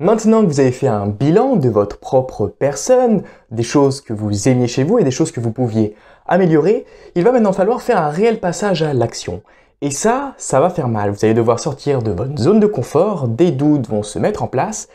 Maintenant que vous avez fait un bilan de votre propre personne, des choses que vous aimiez chez vous et des choses que vous pouviez améliorer, il va maintenant falloir faire un réel passage à l'action. Et ça, ça va faire mal. Vous allez devoir sortir de votre zone de confort, des doutes vont se mettre en place,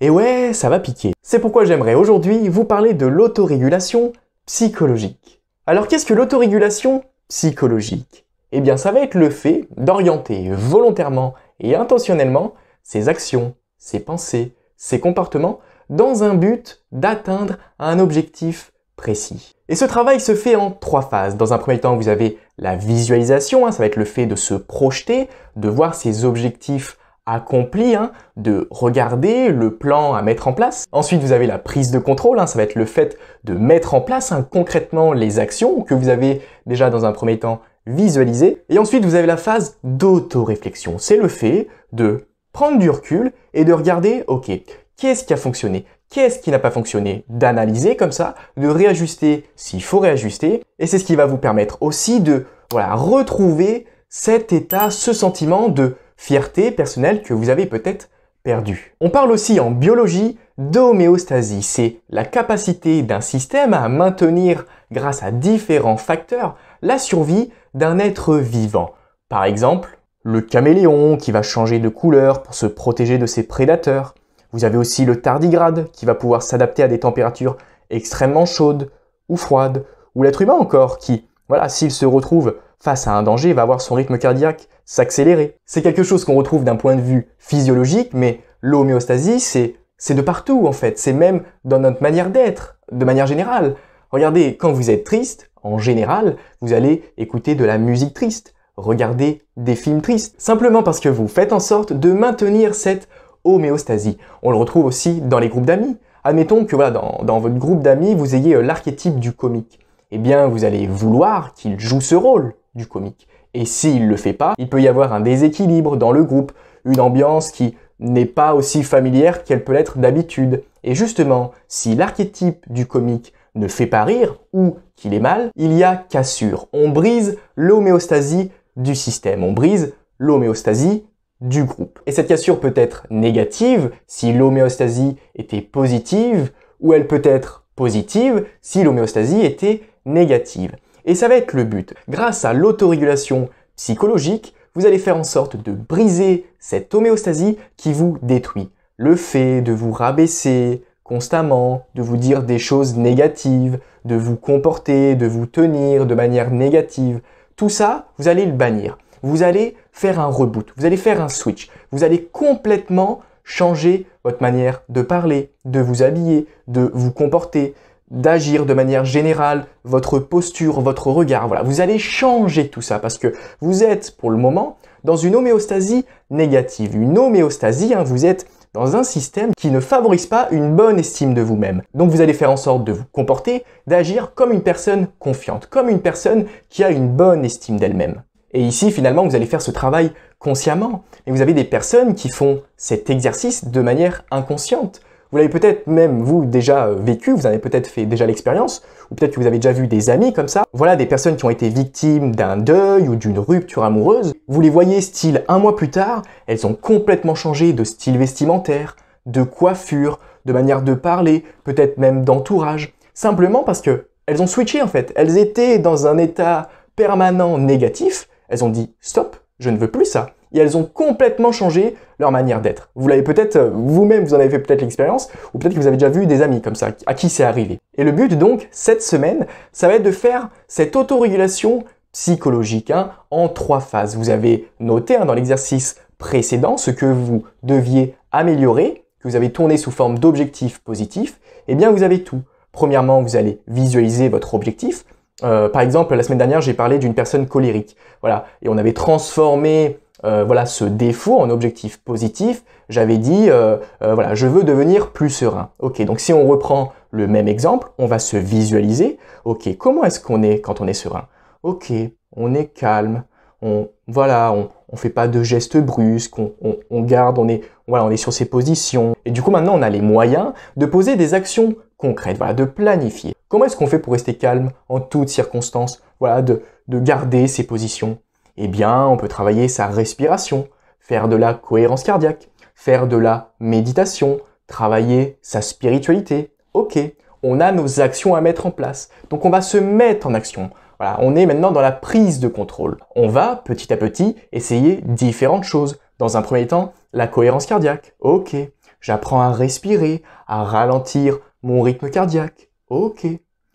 et ouais, ça va piquer. C'est pourquoi j'aimerais aujourd'hui vous parler de l'autorégulation psychologique. Alors qu'est-ce que l'autorégulation psychologique Eh bien ça va être le fait d'orienter volontairement et intentionnellement ses actions ses pensées, ses comportements, dans un but d'atteindre un objectif précis. Et ce travail se fait en trois phases. Dans un premier temps, vous avez la visualisation, hein, ça va être le fait de se projeter, de voir ses objectifs accomplis, hein, de regarder le plan à mettre en place. Ensuite, vous avez la prise de contrôle, hein, ça va être le fait de mettre en place concrètement les actions que vous avez déjà dans un premier temps visualisées. Et ensuite, vous avez la phase d'autoréflexion, c'est le fait de prendre du recul et de regarder, ok, qu'est-ce qui a fonctionné Qu'est-ce qui n'a pas fonctionné D'analyser comme ça, de réajuster s'il faut réajuster. Et c'est ce qui va vous permettre aussi de voilà, retrouver cet état, ce sentiment de fierté personnelle que vous avez peut-être perdu. On parle aussi en biologie d'homéostasie. C'est la capacité d'un système à maintenir, grâce à différents facteurs, la survie d'un être vivant. Par exemple, le caméléon qui va changer de couleur pour se protéger de ses prédateurs. Vous avez aussi le tardigrade qui va pouvoir s'adapter à des températures extrêmement chaudes ou froides, ou l'être humain encore qui, voilà, s'il se retrouve face à un danger, va voir son rythme cardiaque s'accélérer. C'est quelque chose qu'on retrouve d'un point de vue physiologique, mais l'homéostasie, c'est, c'est de partout en fait, c'est même dans notre manière d'être, de manière générale. Regardez, quand vous êtes triste, en général, vous allez écouter de la musique triste. Regardez des films tristes, simplement parce que vous faites en sorte de maintenir cette homéostasie. On le retrouve aussi dans les groupes d'amis. Admettons que dans, votre groupe d'amis, vous ayez euh, l'archétype du comique. Eh bien, vous allez vouloir qu'il joue ce rôle du comique. Et s'il le fait pas, il peut y avoir un déséquilibre dans le groupe, une ambiance qui n'est pas aussi familière qu'elle peut l'être d'habitude. Et justement, si l'archétype du comique ne fait pas rire ou qu'il est mal, il y a cassure. On brise l'homéostasie du système. On brise l'homéostasie du groupe. Et cette cassure peut être négative si l'homéostasie était positive, ou elle peut être positive si l'homéostasie était négative. Et ça va être le but. Grâce à l'autorégulation psychologique, vous allez faire en sorte de briser cette homéostasie qui vous détruit. Le fait de vous rabaisser constamment, de vous dire des choses négatives, de vous comporter, de vous tenir de manière négative, tout ça, vous allez le bannir. Vous allez faire un reboot, vous allez faire un switch, vous allez complètement changer votre manière de parler, de vous habiller, de vous comporter, d'agir de manière générale, votre posture, votre regard. Voilà, vous allez changer tout ça parce que vous êtes pour le moment dans une homéostasie négative. Une homéostasie, hein, vous êtes dans un système qui ne favorise pas une bonne estime de vous-même. Donc vous allez faire en sorte de vous comporter, d'agir comme une personne confiante, comme une personne qui a une bonne estime d'elle-même. Et ici, finalement, vous allez faire ce travail consciemment. Et vous avez des personnes qui font cet exercice de manière inconsciente. Vous l'avez peut-être même, vous, déjà euh, vécu, vous avez peut-être fait déjà l'expérience, ou peut-être que vous avez déjà vu des amis comme ça. Voilà, des personnes qui ont été victimes d'un deuil ou d'une rupture amoureuse. Vous les voyez, style, un mois plus tard, elles ont complètement changé de style vestimentaire, de coiffure, de manière de parler, peut-être même d'entourage. Simplement parce que elles ont switché, en fait. Elles étaient dans un état permanent négatif. Elles ont dit, stop, je ne veux plus ça et elles ont complètement changé leur manière d'être. Vous l'avez peut-être euh, vous-même, vous en avez fait peut-être l'expérience, ou peut-être que vous avez déjà vu des amis comme ça, à qui c'est arrivé. Et le but donc, cette semaine, ça va être de faire cette autorégulation psychologique hein, en trois phases. Vous avez noté hein, dans l'exercice précédent ce que vous deviez améliorer, que vous avez tourné sous forme d'objectif positif, eh bien vous avez tout. Premièrement, vous allez visualiser votre objectif. Euh, par exemple, la semaine dernière, j'ai parlé d'une personne colérique. Voilà, et on avait transformé euh, voilà ce défaut en objectif positif, j'avais dit euh, euh, voilà, je veux devenir plus serein. OK, donc si on reprend le même exemple, on va se visualiser. OK, comment est-ce qu'on est quand on est serein OK, on est calme, on voilà, on on fait pas de gestes brusques, on, garde, on est voilà, on est sur ses positions. Et du coup maintenant on a les moyens de poser des actions concrètes, voilà, de planifier. Comment est-ce qu'on fait pour rester calme en toutes circonstances, voilà, de garder ses positions eh bien, on peut travailler sa respiration, faire de la cohérence cardiaque, faire de la méditation, travailler sa spiritualité. Ok, on a nos actions à mettre en place. Donc on va se mettre en action. Voilà, on est maintenant dans la prise de contrôle. On va petit à petit essayer différentes choses. Dans un premier temps, la cohérence cardiaque. Ok, j'apprends à respirer, à ralentir mon rythme cardiaque. Ok.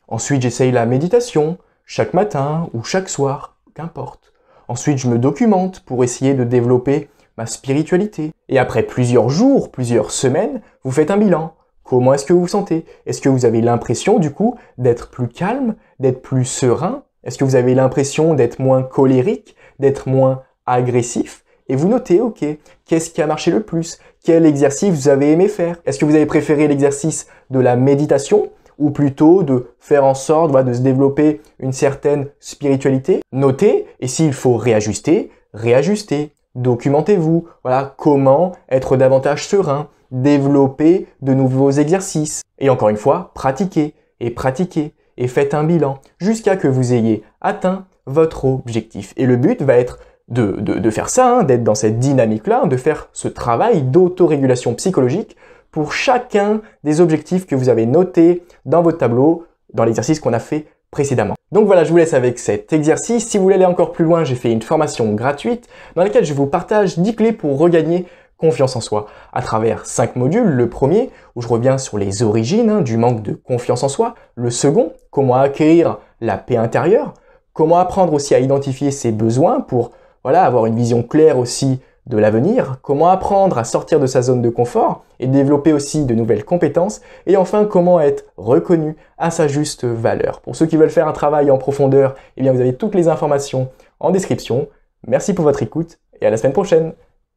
Ensuite, j'essaye la méditation, chaque matin ou chaque soir, qu'importe. Ensuite, je me documente pour essayer de développer ma spiritualité. Et après plusieurs jours, plusieurs semaines, vous faites un bilan. Comment est-ce que vous vous sentez Est-ce que vous avez l'impression du coup d'être plus calme, d'être plus serein Est-ce que vous avez l'impression d'être moins colérique, d'être moins agressif et vous notez, ok, qu'est-ce qui a marché le plus Quel exercice vous avez aimé faire Est-ce que vous avez préféré l'exercice de la méditation ou plutôt de faire en sorte de se développer une certaine spiritualité. Notez, et s'il faut réajuster, réajustez. Documentez-vous, voilà, comment être davantage serein, développer de nouveaux exercices. Et encore une fois, pratiquez et pratiquez et faites un bilan jusqu'à que vous ayez atteint votre objectif. Et le but va être de, faire ça, hein, d'être dans cette dynamique-là, de faire ce travail d'autorégulation psychologique pour chacun des objectifs que vous avez notés dans votre tableau dans l'exercice qu'on a fait précédemment. Donc voilà, je vous laisse avec cet exercice. Si vous voulez aller encore plus loin, j'ai fait une formation gratuite dans laquelle je vous partage 10 clés pour regagner confiance en soi à travers 5 modules. Le premier, où je reviens sur les origines hein, du manque de confiance en soi. Le second, comment acquérir la paix intérieure. Comment apprendre aussi à identifier ses besoins pour voilà, avoir une vision claire aussi de l'avenir, comment apprendre à sortir de sa zone de confort et développer aussi de nouvelles compétences, et enfin comment être reconnu à sa juste valeur. Pour ceux qui veulent faire un travail en profondeur, eh bien vous avez toutes les informations en description. Merci pour votre écoute et à la semaine prochaine.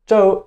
Ciao